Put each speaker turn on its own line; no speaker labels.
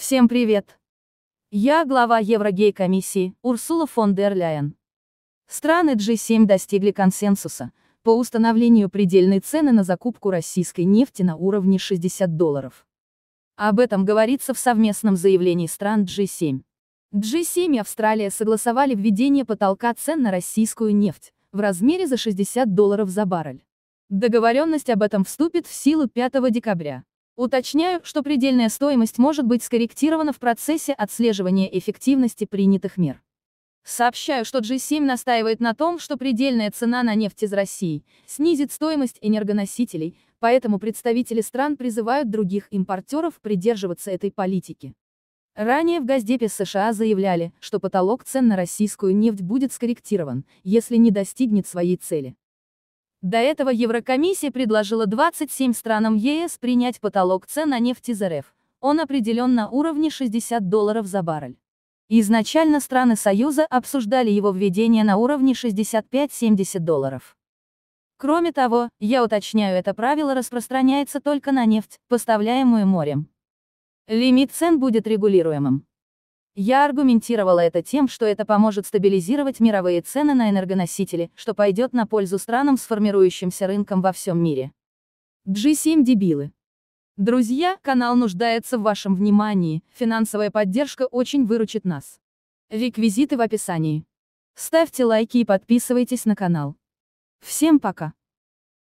Всем привет! Я глава Еврогей-комиссии Урсула фон дер Ляйен. Страны G7 достигли консенсуса по установлению предельной цены на закупку российской нефти на уровне 60 долларов. Об этом говорится в совместном заявлении стран G7. G7 и Австралия согласовали введение потолка цен на российскую нефть в размере за 60 долларов за баррель. Договоренность об этом вступит в силу 5 декабря. Уточняю, что предельная стоимость может быть скорректирована в процессе отслеживания эффективности принятых мер. Сообщаю, что G7 настаивает на том, что предельная цена на нефть из России снизит стоимость энергоносителей, поэтому представители стран призывают других импортеров придерживаться этой политики. Ранее в Газдепе США заявляли, что потолок цен на российскую нефть будет скорректирован, если не достигнет своей цели. До этого Еврокомиссия предложила 27 странам ЕС принять потолок цен на нефть из РФ. Он определен на уровне 60 долларов за баррель. Изначально страны Союза обсуждали его введение на уровне 65-70 долларов. Кроме того, я уточняю, это правило распространяется только на нефть, поставляемую морем. Лимит цен будет регулируемым. Я аргументировала это тем, что это поможет стабилизировать мировые цены на энергоносители, что пойдет на пользу странам с формирующимся рынком во всем мире. G7 дебилы. Друзья, канал нуждается в вашем внимании, финансовая поддержка очень выручит нас. Реквизиты в описании. Ставьте лайки и подписывайтесь на канал. Всем пока.